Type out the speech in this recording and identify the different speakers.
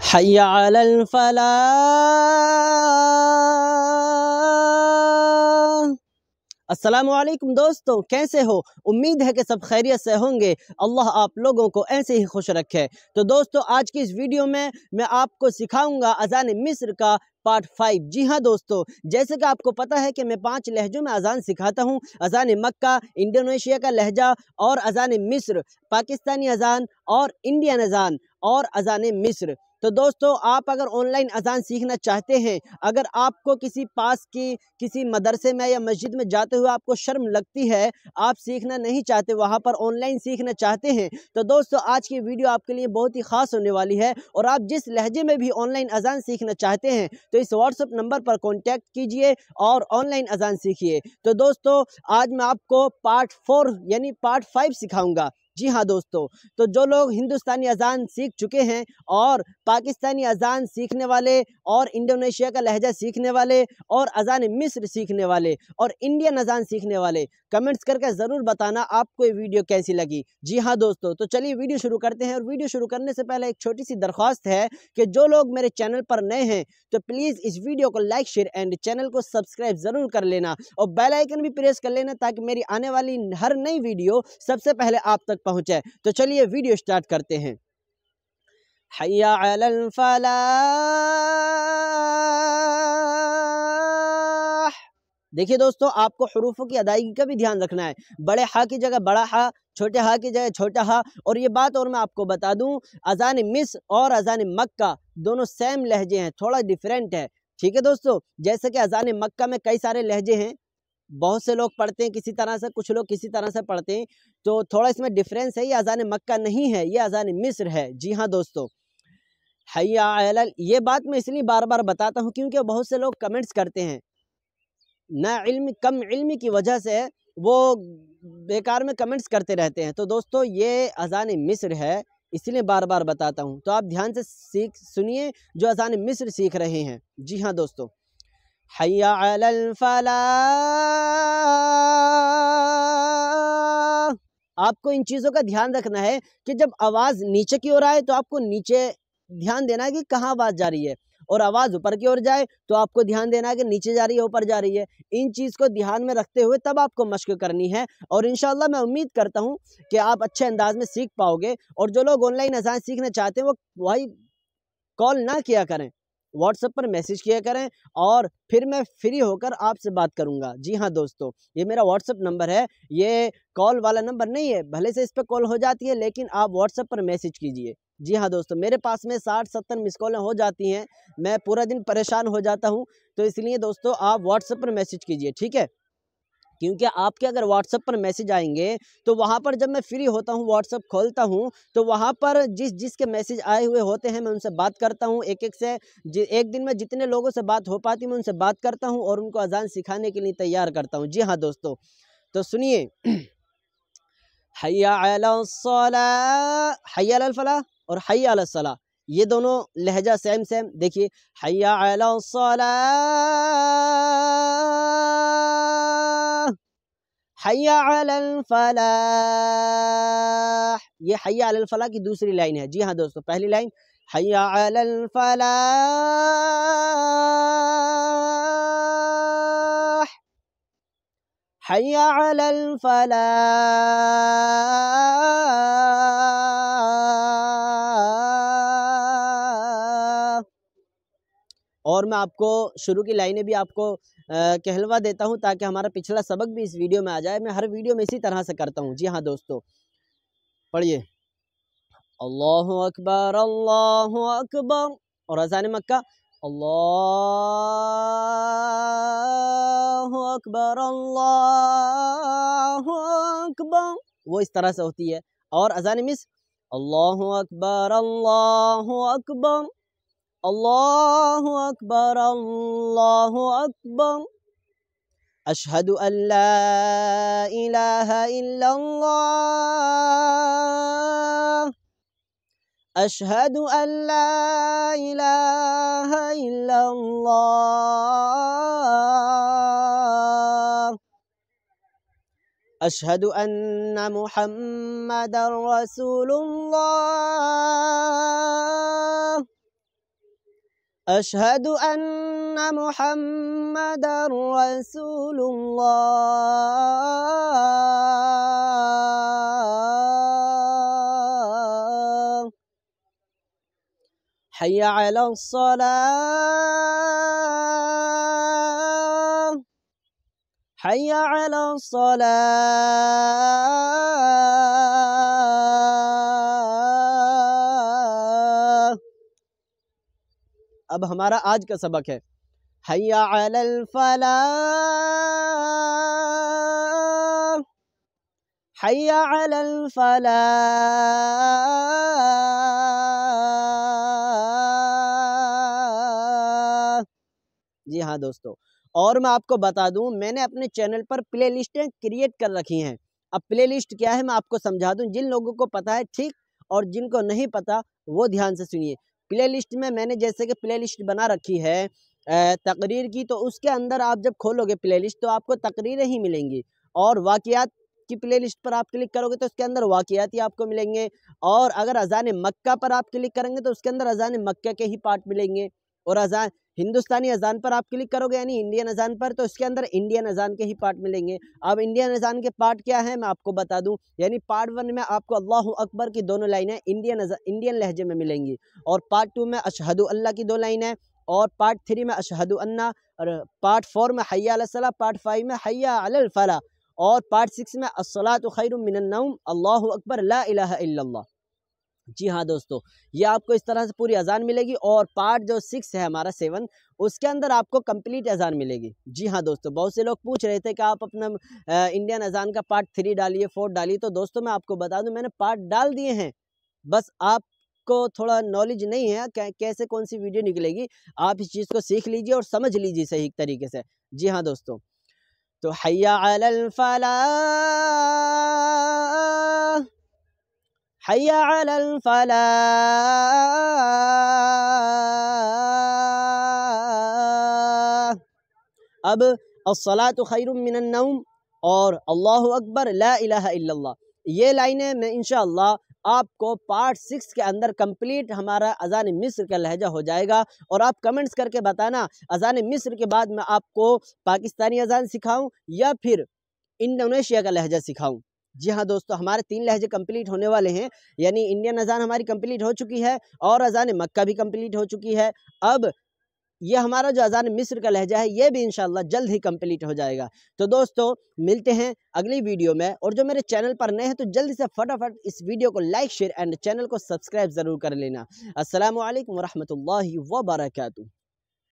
Speaker 1: حي على الفلاح असलम दोस्तों कैसे हो उम्मीद है कि सब खैरियत से होंगे अल्लाह आप लोगों को ऐसे ही खुश रखे तो दोस्तों आज की इस वीडियो में मैं आपको सिखाऊंगा अजान मिस्र का पार्ट फाइव जी हाँ दोस्तों जैसे कि आपको पता है कि मैं पांच लहजों में अजान सिखाता हूँ अजान मक्का इंडोनेशिया का लहजा और अजान मिस्र पाकिस्तानी अजान और इंडियन अजान और अजान मिस्र तो दोस्तों आप अगर ऑनलाइन अजान सीखना चाहते हैं अगर आपको किसी पास की किसी मदरसे में या मस्जिद में जाते हुए आपको शर्म लगती है आप सीखना नहीं चाहते वहाँ पर ऑनलाइन सीखना चाहते हैं तो दोस्तों आज की वीडियो आपके लिए बहुत ही ख़ास होने वाली है और आप जिस लहजे में भी ऑनलाइन अजान सीखना चाहते हैं तो इस व्हाट्सअप नंबर पर कॉन्टैक्ट कीजिए और ऑनलाइन अजान सीखिए तो दोस्तों आज मैं आपको पार्ट फोर यानी पार्ट फाइव सिखाऊँगा जी हाँ दोस्तों तो जो लोग हिंदुस्तानी अजान सीख चुके हैं और पाकिस्तानी अजान सीखने वाले और इंडोनेशिया का लहजा सीखने वाले और अजान मिस्र सीखने वाले और इंडियन अजान सीखने वाले कमेंट्स करके ज़रूर बताना आपको ये वीडियो कैसी लगी जी हाँ दोस्तों तो चलिए वीडियो शुरू करते हैं और वीडियो शुरू करने से पहले एक छोटी सी दरख्वास्त है कि जो लोग मेरे चैनल पर नए हैं तो प्लीज़ इस वीडियो को लाइक शेयर एंड चैनल को सब्सक्राइब ज़रूर कर लेना और बेलाइकन भी प्रेस कर लेना ताकि मेरी आने वाली हर नई वीडियो सबसे पहले आप तक पहुंचे तो चलिए वीडियो स्टार्ट करते हैं देखिए दोस्तों आपको हरूफों की अदायगी का भी ध्यान रखना है बड़े हा की जगह बड़ा हा छोटे हा की जगह छोटा हा और ये बात और मैं आपको बता दूं अजान मिस और अजान मक्का दोनों सेम लहजे हैं थोड़ा डिफरेंट है ठीक है दोस्तों जैसे कि अजान मक्का में कई सारे लहजे हैं बहुत से लोग पढ़ते हैं किसी तरह से कुछ लोग किसी तरह से पढ़ते हैं तो थोड़ा इसमें डिफरेंस है ये अजान मक्का नहीं है ये अजान मिस्र है जी हाँ दोस्तों हया ये बात मैं इसलिए बार बार बताता हूँ क्योंकि बहुत से लोग कमेंट्स करते हैं ना इल्म कम इल्म की वजह से वो बेकार में कमेंट्स करते रहते हैं तो दोस्तों ये अजान मिस्र है इसलिए बार बार बताता हूँ तो आप ध्यान से सीख सुनिए जो अजान मिस्र सीख रहे हैं जी हाँ दोस्तों حي على الفلاح आपको इन चीज़ों का ध्यान रखना है कि जब आवाज़ नीचे की ओर आए तो आपको नीचे ध्यान देना है कि कहाँ आवाज़ जा रही है और आवाज़ ऊपर की ओर जाए तो आपको ध्यान देना है कि नीचे जा रही है ऊपर जा रही है इन चीज़ को ध्यान में रखते हुए तब आपको मश्क करनी है और इन मैं उम्मीद करता हूँ कि आप अच्छे अंदाज में सीख पाओगे और जो लोग ऑनलाइन अजान सीखना चाहते हैं वो वही कॉल ना किया करें व्हाट्सएप पर मैसेज किया करें और फिर मैं फ्री होकर आपसे बात करूंगा जी हाँ दोस्तों ये मेरा व्हाट्सएप नंबर है ये कॉल वाला नंबर नहीं है भले से इस पर कॉल हो जाती है लेकिन आप व्हाट्सएप पर मैसेज कीजिए जी हाँ दोस्तों मेरे पास में साठ सत्तर मिस कॉलें हो जाती हैं मैं पूरा दिन परेशान हो जाता हूँ तो इसलिए दोस्तों आप व्हाट्सएप पर मैसेज कीजिए ठीक है क्योंकि आपके अगर व्हाट्सअप पर मैसेज आएंगे तो वहाँ पर जब मैं फ्री होता हूँ व्हाट्सअप खोलता हूँ तो वहाँ पर जिस जिस के मैसेज आए हुए होते हैं मैं उनसे बात करता हूँ एक एक से एक दिन में जितने लोगों से बात हो पाती मैं उनसे बात करता हूँ और उनको अजान सिखाने के लिए तैयार करता हूँ जी हाँ दोस्तों तो सुनिए हया हया फला और हया सला ये दोनों लहजा सेम सेम देखिए हया सला حي على الفلاح یہ حي على الفلاح کی دوسری لائن ہے جی ہاں دوستو پہلی لائن حي على
Speaker 2: الفلاح حي على الفلاح
Speaker 1: और मैं आपको शुरू की लाइनें भी आपको कहलवा देता हूँ ताकि हमारा पिछला सबक भी इस वीडियो में आ जाए मैं हर वीडियो में इसी तरह से करता हूँ जी हाँ दोस्तों पढ़िए अल्लाह अकबर अल्लाह अकबर और अजान मक्का
Speaker 2: अल्लाह अकबर अल्लाह अकबर
Speaker 1: वो इस तरह से होती है और अजान मिस अल्लाह अकबर अल्लाह अकबर الله أكبر الله أكبر
Speaker 2: أشهد أن لا إله إلا الله أشهد أن لا إله إلا الله
Speaker 1: أشهد أن
Speaker 2: محمدا رسول الله أشهد أن محمد رسول الله حي على الصلاة حي على الصلاة अब हमारा आज का सबक है फला
Speaker 1: जी हाँ दोस्तों और मैं आपको बता दूं मैंने अपने चैनल पर प्लेलिस्टें क्रिएट कर रखी हैं अब प्लेलिस्ट क्या है मैं आपको समझा दूं जिन लोगों को पता है ठीक और जिनको नहीं पता वो ध्यान से सुनिए प्ले लिस्ट में मैंने जैसे कि प्ले लिस्ट बना रखी है तकरीर की तो उसके अंदर आप जब खोलोगे प्ले लिस्ट तो आपको तकरीरें ही मिलेंगी और वाकियात की प्ले लिस्ट पर आप क्लिक करोगे तो उसके अंदर वाकियात ही आपको मिलेंगे और अगर अजान मक्का पर आप क्लिक करेंगे तो उसके अंदर अजान मक्का के ही पार्ट मिलेंगे और अजान हिंदुस्तानी अजान पर आप क्लिक करोगे यानी इंडियन अजान पर तो इसके अंदर इंडियन अजान के ही पार्ट मिलेंगे अब इंडियन अजान के पार्ट क्या है मैं आपको बता दूं यानी पार्ट वन में आपको अल्लाह अकबर की दोनों लाइनें इंडियन इंडियन लहजे में मिलेंगी और पार्ट टू में अशहद अल्लाह की दो लाइनें और पार्ट थ्री में अशहद अन्ना और पार्ट फोर में हया सला पार्ट फाइव में हया अलफला और पार्ट सिक्स में असलात खैर मिनम अल्लाह अकबर ला इलाहा इल्लल्लाह जी हाँ दोस्तों ये आपको इस तरह से पूरी अजान मिलेगी और पार्ट जो सिक्स है हमारा सेवन उसके अंदर आपको कंप्लीट अजान मिलेगी जी हाँ दोस्तों बहुत से लोग पूछ रहे थे कि आप अपना इंडियन अजान का पार्ट थ्री डालिए फोर डालिए तो दोस्तों मैं आपको बता दूं मैंने पार्ट डाल दिए हैं बस आप को थोड़ा नॉलेज नहीं है कैसे कौन सी वीडियो निकलेगी आप इस चीज़ को सीख लीजिए और समझ लीजिए सही तरीके से जी हाँ दोस्तों
Speaker 2: तो हया फला حي على الفلاح अब
Speaker 1: असला तो खैर और अल्लाह अकबर ला इल्ला ये लाइनें मैं इन आपको पार्ट सिक्स के अंदर कंप्लीट हमारा अजान मिस्र का लहजा हो जाएगा और आप कमेंट्स करके बताना अजान मिस्र के बाद मैं आपको पाकिस्तानी अजान सिखाऊं या फिर इंडोनेशिया का लहजा सिखाऊं जी हाँ दोस्तों हमारे तीन लहजे कंप्लीट होने वाले हैं यानी इंडियन अजान हमारी कंप्लीट हो चुकी है और अजान मक्का भी कंप्लीट हो चुकी है अब ये हमारा जो अजान मिस्र का लहजा है ये भी इन जल्द ही कंप्लीट हो जाएगा तो दोस्तों मिलते हैं अगली वीडियो में और जो मेरे चैनल पर नए हैं तो जल्दी से फटाफट इस वीडियो को लाइक शेयर एंड चैनल को सब्सक्राइब ज़रूर कर लेना असल वरहमल वर्का